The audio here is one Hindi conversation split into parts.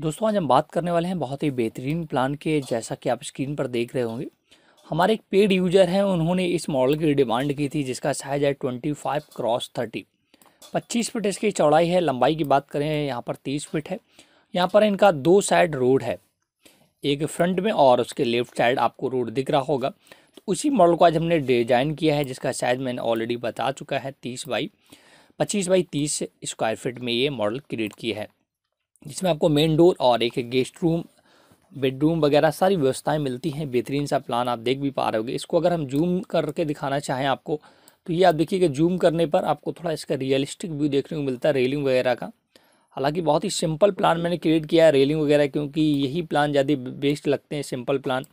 दोस्तों आज हम बात करने वाले हैं बहुत ही बेहतरीन प्लान के जैसा कि आप स्क्रीन पर देख रहे होंगे हमारे एक पेड यूजर हैं उन्होंने इस मॉडल की डिमांड की थी जिसका साइज है ट्वेंटी फाइव क्रॉस थर्टी पच्चीस फिट इसकी चौड़ाई है लंबाई की बात करें यहाँ पर तीस फिट है यहाँ पर इनका दो साइड रोड है एक फ्रंट में और उसके लेफ्ट साइड आपको रोड दिख रहा होगा तो उसी मॉडल को आज हमने डिजाइन किया है जिसका साइज मैंने ऑलरेडी बता चुका है तीस बाई पच्चीस बाई तीस स्क्वायर फिट में ये मॉडल क्रिएट किया है जिसमें आपको मेन डोर और एक गेस्ट रूम बेडरूम वगैरह सारी व्यवस्थाएं मिलती हैं बेहतरीन सा प्लान आप देख भी पा रहे होगे इसको अगर हम जूम करके दिखाना चाहें आपको तो ये आप देखिए कि जूम करने पर आपको थोड़ा इसका रियलिस्टिक व्यू देखने को मिलता है रेलिंग वगैरह का हालांकि बहुत ही सिंपल प्लान मैंने क्रिएट किया है रेलिंग वगैरह क्योंकि यही प्लान ज़्यादा बेस्ट लगते हैं सिंपल प्लान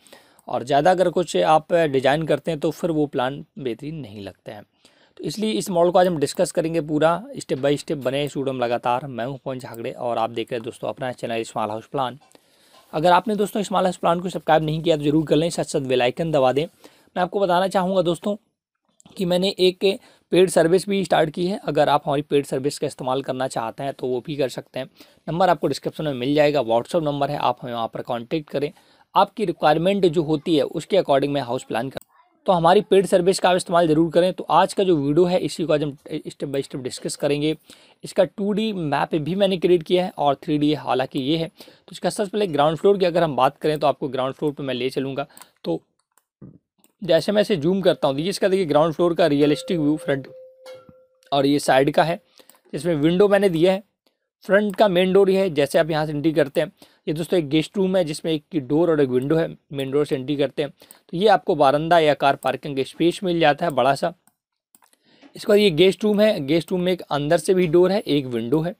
और ज़्यादा अगर कुछ आप डिज़ाइन करते हैं तो फिर वो प्लान बेहतरीन नहीं लगते हैं तो इसलिए इस मॉडल को आज हम डिस्कस करेंगे पूरा स्टेप बाय स्टेप बने स्टूडम लगातार मैं हूँ पवन झागड़े और आप देख रहे हैं दोस्तों अपना चैनल स्मॉल हाउस प्लान अगर आपने दोस्तों स्मॉल हाउस प्लान को सब्सक्राइब नहीं किया तो जरूर कर लें साथ साथ वेलाइकन दबा दें मैं आपको बताना चाहूँगा दोस्तों कि मैंने एक पेड सर्विस भी स्टार्ट की है अगर आप हमारी पेड सर्विस का इस्तेमाल करना चाहते हैं तो वो भी कर सकते हैं नंबर आपको डिस्क्रिप्शन में मिल जाएगा व्हाट्सअप नंबर है आप हमें वहाँ पर कॉन्टेक्ट करें आपकी रिक्वायरमेंट जो होती है उसके अकॉर्डिंग मैं हाउस प्लान कर तो हमारी पेड सर्विस का आप इस्तेमाल ज़रूर करें तो आज का जो वीडियो है इसी को आज हम स्टेप बाय स्टेप डिस्कस करेंगे इसका टू मैप भी मैंने क्रिएट किया है और थ्री हालांकि ये है तो इसका सबसे पहले ग्राउंड फ्लोर की अगर हम बात करें तो आपको ग्राउंड फ्लोर पर मैं ले चलूँगा तो जैसे मैं इसे जूम करता हूँ देखिए इसका देखिए ग्राउंड फ्लोर का रियलिस्टिक व्यू फ्रंट और ये साइड का है इसमें विंडो मैंने दिया है फ्रंट का मेन डोर ही है जैसे आप यहाँ से एंट्री करते हैं ये दोस्तों एक गेस्ट रूम है जिसमें एक की डोर और एक विंडो है मेन डोर से एंट्री करते हैं तो ये आपको बारंदा या कार पार्किंग का स्पेस मिल जाता है बड़ा सा इसके बाद ये गेस्ट रूम है गेस्ट रूम में एक अंदर से भी डोर है एक विंडो है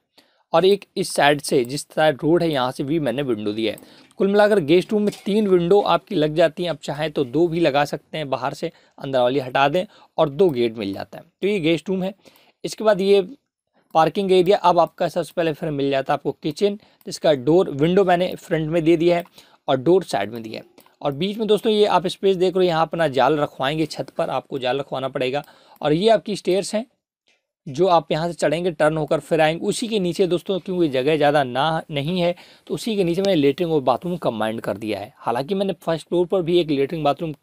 और एक इस साइड से जिस साइड रोड है यहाँ से भी मैंने विंडो दिया है कुल मिलाकर गेस्ट रूम में तीन विंडो आपकी लग जाती हैं आप चाहें तो दो भी लगा सकते हैं बाहर से अंदर वाली हटा दें और दो गेट मिल जाता है तो ये गेस्ट रूम है इसके बाद ये पार्किंग एरिया अब आपका सबसे पहले फिर मिल जाता है आपको किचन जिसका डोर विंडो मैंने फ्रंट में दे दिया है और डोर साइड में दिया है और बीच में दोस्तों ये आप स्पेस देख रहे हो यहाँ अपना जाल रखवाएंगे छत पर आपको जाल रखवाना पड़ेगा और ये आपकी स्टेयर्स हैं जो आप यहाँ से चढ़ेंगे टर्न होकर फिर आएंगे उसी के नीचे दोस्तों क्योंकि जगह ज़्यादा ना नहीं है तो उसी के नीचे मैंने लेटरिन और बाथरूम कम्बाइंड कर दिया है हालांकि मैंने फर्स्ट फ्लोर पर भी एक लेटरिन बाथरूम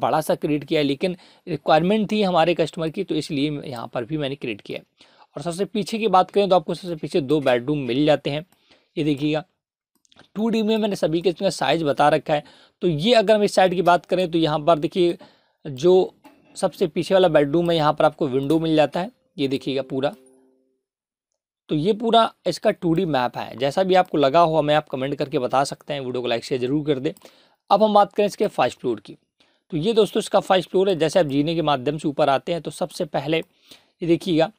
बड़ा सा क्रिएट किया है लेकिन रिक्वायरमेंट थी हमारे कस्टमर की तो इसलिए यहाँ पर भी मैंने क्रिएट किया है और सबसे पीछे की बात करें तो आपको सबसे पीछे दो बेडरूम मिल जाते हैं ये देखिएगा टू डी में मैंने सभी के इसमें साइज़ बता रखा है तो ये अगर हम इस साइड की बात करें तो यहाँ पर देखिए जो सबसे पीछे वाला बेडरूम है यहाँ पर आपको विंडो मिल जाता है ये देखिएगा पूरा तो ये पूरा इसका टू मैप है जैसा भी आपको लगा हो हमें आप कमेंट करके बता सकते हैं वीडियो को लाइक शेयर जरूर कर दें अब हम बात करें इसके फर्स्ट फ्लोर की तो ये दोस्तों इसका फर्स्ट फ्लोर है जैसे आप जीने के माध्यम से ऊपर आते हैं तो सबसे पहले ये देखिएगा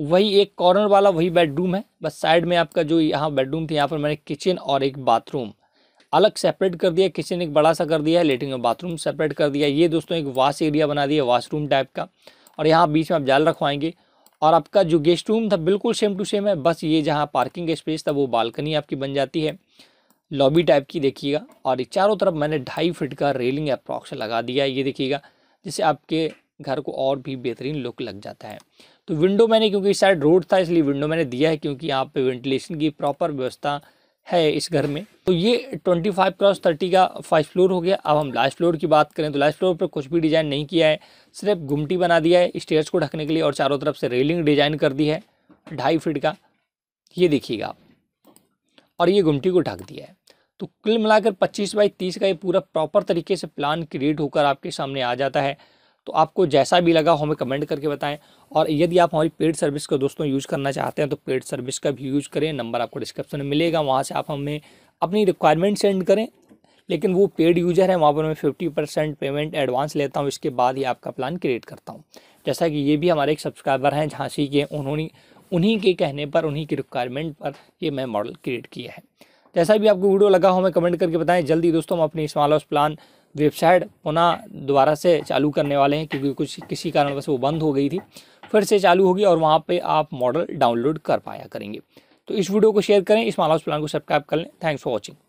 वही एक कॉर्नर वाला वही बेडरूम है बस साइड में आपका जो यहाँ बेडरूम थी यहाँ पर मैंने किचन और एक बाथरूम अलग सेपरेट कर दिया किचन एक बड़ा सा कर दिया है लेटरिन और बाथरूम सेपरेट कर दिया ये दोस्तों एक वाश एरिया बना दिया वाशरूम टाइप का और यहाँ बीच में आप जाल रखवाएंगे और आपका जो गेस्ट रूम था बिल्कुल सेम टू सेम है बस ये जहाँ पार्किंग स्पेस था वो बालकनी आपकी बन जाती है लॉबी टाइप की देखिएगा और चारों तरफ मैंने ढाई फिट का रेलिंग अप्रॉक्स लगा दिया ये देखिएगा जिससे आपके घर को और भी बेहतरीन लुक लग जाता है तो विंडो मैंने क्योंकि इस साइड रोड था इसलिए विंडो मैंने दिया है क्योंकि यहाँ पे वेंटिलेशन की प्रॉपर व्यवस्था है इस घर में तो ये 25 फाइव क्रॉस थर्टी का फर्स्ट फ्लोर हो गया अब हम लास्ट फ्लोर की बात करें तो लास्ट फ्लोर पर कुछ भी डिज़ाइन नहीं किया है सिर्फ घुमटी बना दिया है स्टेयर्स को ढकने के लिए और चारों तरफ से रेलिंग डिजाइन कर दी है ढाई फिट का ये देखिएगा आप और ये घुमटी को ढक दिया है तो कुल मिलाकर 25 बाई 30 का ये पूरा प्रॉपर तरीके से प्लान क्रिएट होकर आपके सामने आ जाता है तो आपको जैसा भी लगा हमें कमेंट करके बताएं और यदि आप हमारी पेड सर्विस को दोस्तों यूज़ करना चाहते हैं तो पेड सर्विस का भी यूज़ करें नंबर आपको डिस्क्रिप्शन में मिलेगा वहाँ से आप हमें अपनी रिक्वायरमेंट सेंड करें लेकिन वो पेड यूजर है वहाँ पर मैं फिफ्टी परसेंट पेमेंट एडवांस लेता हूँ इसके बाद ही आपका प्लान क्रिएट करता हूँ जैसा कि ये भी हमारे एक सब्सक्राइबर हैं झांसी के उन्होंने उन्हीं के कहने पर उन्हीं की रिक्वायरमेंट पर ये मैं मॉडल क्रिएट किया है जैसा भी आपको वीडियो लगा हो मैं कमेंट करके बताएं जल्दी दोस्तों हम अपनी स्मॉल हाउस प्लान वेबसाइट पुनः दोबारा से चालू करने वाले हैं क्योंकि कुछ किसी कारणवश वो बंद हो गई थी फिर से चालू होगी और वहाँ पे आप मॉडल डाउनलोड कर पाया करेंगे तो इस वीडियो को शेयर करें इस माला प्लान को सब्सक्राइब कर लें थैंक्स फॉर वॉचिंग